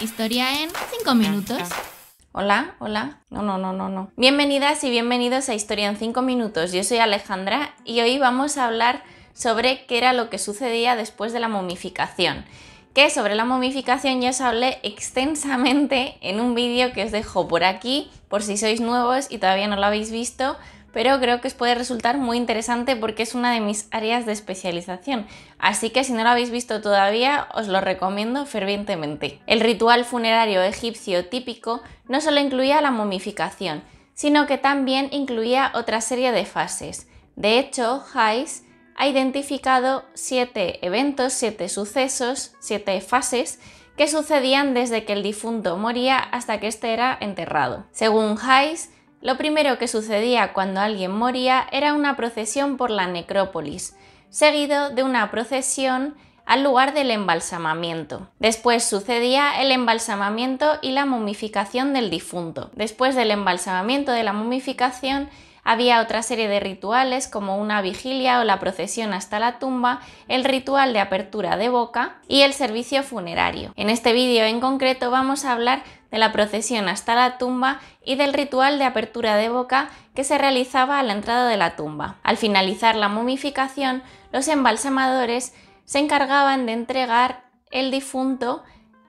Historia en 5 minutos. Hola, hola. No, no, no, no, no. Bienvenidas y bienvenidos a Historia en 5 minutos. Yo soy Alejandra y hoy vamos a hablar sobre qué era lo que sucedía después de la momificación. Que sobre la momificación ya os hablé extensamente en un vídeo que os dejo por aquí, por si sois nuevos y todavía no lo habéis visto, pero creo que os puede resultar muy interesante porque es una de mis áreas de especialización. Así que si no lo habéis visto todavía, os lo recomiendo fervientemente. El ritual funerario egipcio típico no solo incluía la momificación, sino que también incluía otra serie de fases. De hecho, Hayes ha identificado siete eventos, siete sucesos, siete fases que sucedían desde que el difunto moría hasta que éste era enterrado. Según Hayes, lo primero que sucedía cuando alguien moría era una procesión por la necrópolis, seguido de una procesión al lugar del embalsamamiento. Después sucedía el embalsamamiento y la momificación del difunto. Después del embalsamamiento de la momificación había otra serie de rituales como una vigilia o la procesión hasta la tumba, el ritual de apertura de boca y el servicio funerario. En este vídeo en concreto vamos a hablar de la procesión hasta la tumba y del ritual de apertura de boca que se realizaba a la entrada de la tumba. Al finalizar la momificación, los embalsamadores se encargaban de entregar el difunto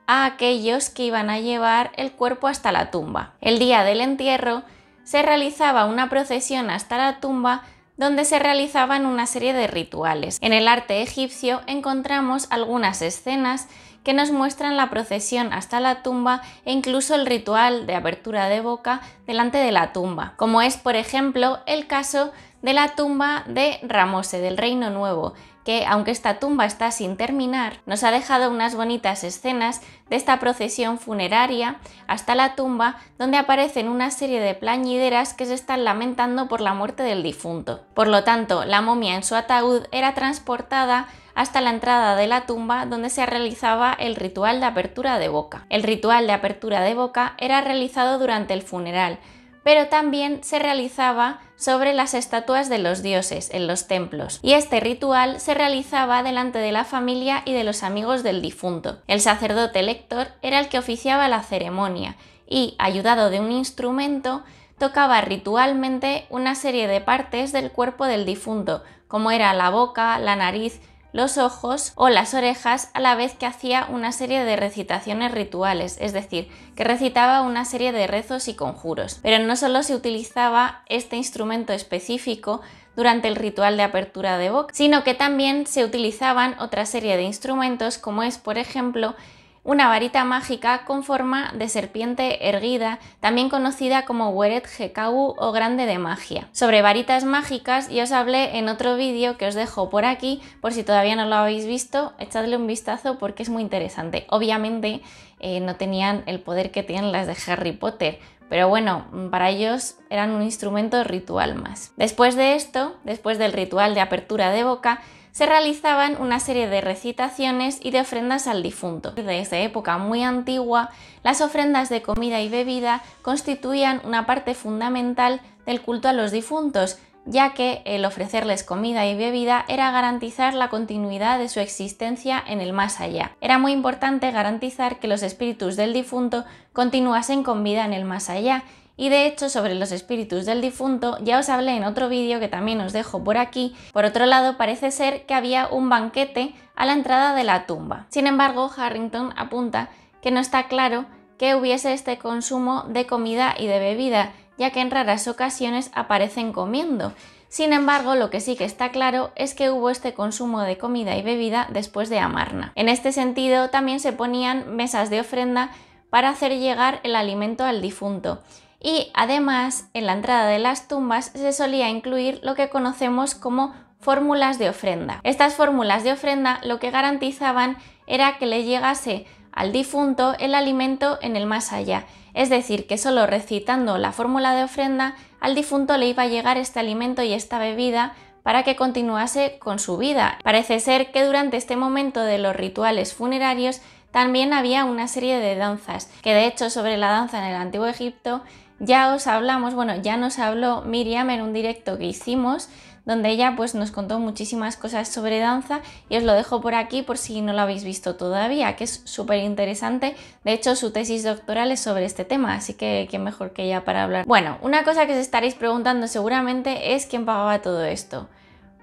a aquellos que iban a llevar el cuerpo hasta la tumba. El día del entierro se realizaba una procesión hasta la tumba donde se realizaban una serie de rituales. En el arte egipcio encontramos algunas escenas que nos muestran la procesión hasta la tumba e incluso el ritual de apertura de boca delante de la tumba, como es por ejemplo el caso de la tumba de Ramose del Reino Nuevo, que, aunque esta tumba está sin terminar, nos ha dejado unas bonitas escenas de esta procesión funeraria hasta la tumba donde aparecen una serie de plañideras que se están lamentando por la muerte del difunto. Por lo tanto, la momia en su ataúd era transportada hasta la entrada de la tumba donde se realizaba el ritual de apertura de boca. El ritual de apertura de boca era realizado durante el funeral, pero también se realizaba sobre las estatuas de los dioses en los templos, y este ritual se realizaba delante de la familia y de los amigos del difunto. El sacerdote lector era el que oficiaba la ceremonia y, ayudado de un instrumento, tocaba ritualmente una serie de partes del cuerpo del difunto, como era la boca, la nariz, los ojos o las orejas a la vez que hacía una serie de recitaciones rituales, es decir, que recitaba una serie de rezos y conjuros. Pero no solo se utilizaba este instrumento específico durante el ritual de apertura de boca, sino que también se utilizaban otra serie de instrumentos como es, por ejemplo, una varita mágica con forma de serpiente erguida, también conocida como Weret Hekau o Grande de Magia. Sobre varitas mágicas ya os hablé en otro vídeo que os dejo por aquí, por si todavía no lo habéis visto, echadle un vistazo porque es muy interesante. Obviamente eh, no tenían el poder que tienen las de Harry Potter, pero bueno, mm, para ellos eran un instrumento ritual más. Después de esto, después del ritual de apertura de boca, se realizaban una serie de recitaciones y de ofrendas al difunto. Desde época muy antigua, las ofrendas de comida y bebida constituían una parte fundamental del culto a los difuntos, ya que el ofrecerles comida y bebida era garantizar la continuidad de su existencia en el más allá. Era muy importante garantizar que los espíritus del difunto continuasen con vida en el más allá, y de hecho sobre los espíritus del difunto ya os hablé en otro vídeo que también os dejo por aquí. Por otro lado, parece ser que había un banquete a la entrada de la tumba. Sin embargo, Harrington apunta que no está claro que hubiese este consumo de comida y de bebida, ya que en raras ocasiones aparecen comiendo. Sin embargo, lo que sí que está claro es que hubo este consumo de comida y bebida después de Amarna. En este sentido, también se ponían mesas de ofrenda para hacer llegar el alimento al difunto. Y además, en la entrada de las tumbas se solía incluir lo que conocemos como fórmulas de ofrenda. Estas fórmulas de ofrenda lo que garantizaban era que le llegase al difunto el alimento en el más allá, es decir, que solo recitando la fórmula de ofrenda al difunto le iba a llegar este alimento y esta bebida para que continuase con su vida. Parece ser que durante este momento de los rituales funerarios también había una serie de danzas, que de hecho sobre la danza en el Antiguo Egipto ya os hablamos, bueno, ya nos habló Miriam en un directo que hicimos donde ella pues nos contó muchísimas cosas sobre danza y os lo dejo por aquí por si no lo habéis visto todavía, que es súper interesante. De hecho, su tesis doctoral es sobre este tema, así que qué mejor que ella para hablar. Bueno, una cosa que os estaréis preguntando seguramente es quién pagaba todo esto.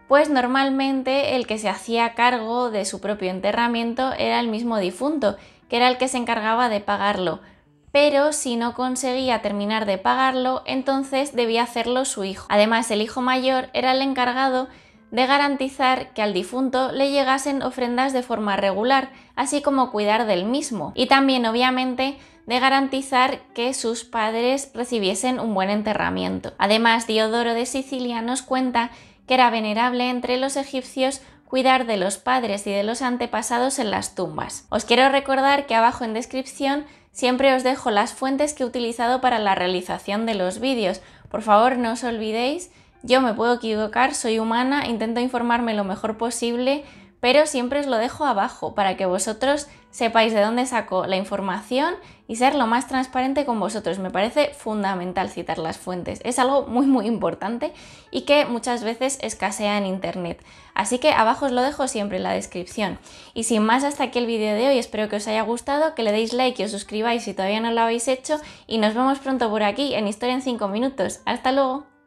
Pues normalmente el que se hacía cargo de su propio enterramiento era el mismo difunto, que era el que se encargaba de pagarlo pero si no conseguía terminar de pagarlo, entonces debía hacerlo su hijo. Además, el hijo mayor era el encargado de garantizar que al difunto le llegasen ofrendas de forma regular, así como cuidar del mismo, y también obviamente de garantizar que sus padres recibiesen un buen enterramiento. Además, Diodoro de Sicilia nos cuenta que era venerable entre los egipcios cuidar de los padres y de los antepasados en las tumbas. Os quiero recordar que abajo en descripción Siempre os dejo las fuentes que he utilizado para la realización de los vídeos. Por favor, no os olvidéis, yo me puedo equivocar, soy humana, intento informarme lo mejor posible, pero siempre os lo dejo abajo para que vosotros sepáis de dónde saco la información y ser lo más transparente con vosotros. Me parece fundamental citar las fuentes. Es algo muy muy importante y que muchas veces escasea en Internet. Así que abajo os lo dejo siempre en la descripción. Y sin más, hasta aquí el vídeo de hoy. Espero que os haya gustado, que le deis like y os suscribáis si todavía no lo habéis hecho. Y nos vemos pronto por aquí en Historia en 5 minutos. ¡Hasta luego!